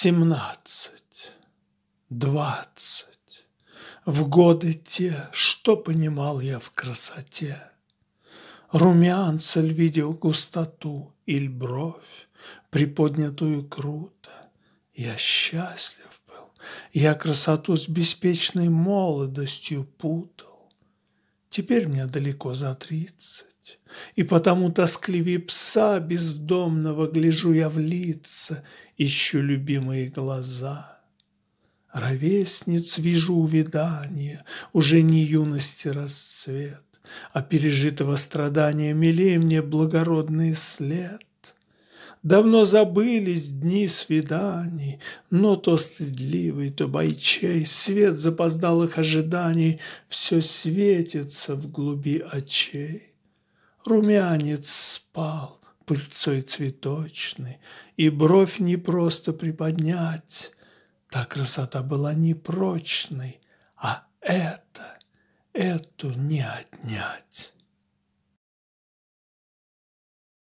семнадцать, двадцать, в годы те, что понимал я в красоте. Румянцель видел густоту иль бровь, приподнятую круто. Я счастлив был, я красоту с беспечной молодостью путал. Теперь мне далеко за тридцать, грусть. И потому тоскливи пса бездомного Гляжу я в лица, ищу любимые глаза. Ровесниц вижу увидание, Уже не юности расцвет, А пережитого страдания Милей мне благородный след. Давно забылись дни свиданий, Но то стыдливый, то бойчей, Свет запоздалых ожиданий Все светится в глуби очей. Румянец спал, пыльцой цветочный, И бровь не просто приподнять. Та красота была не прочной, А это, эту не отнять.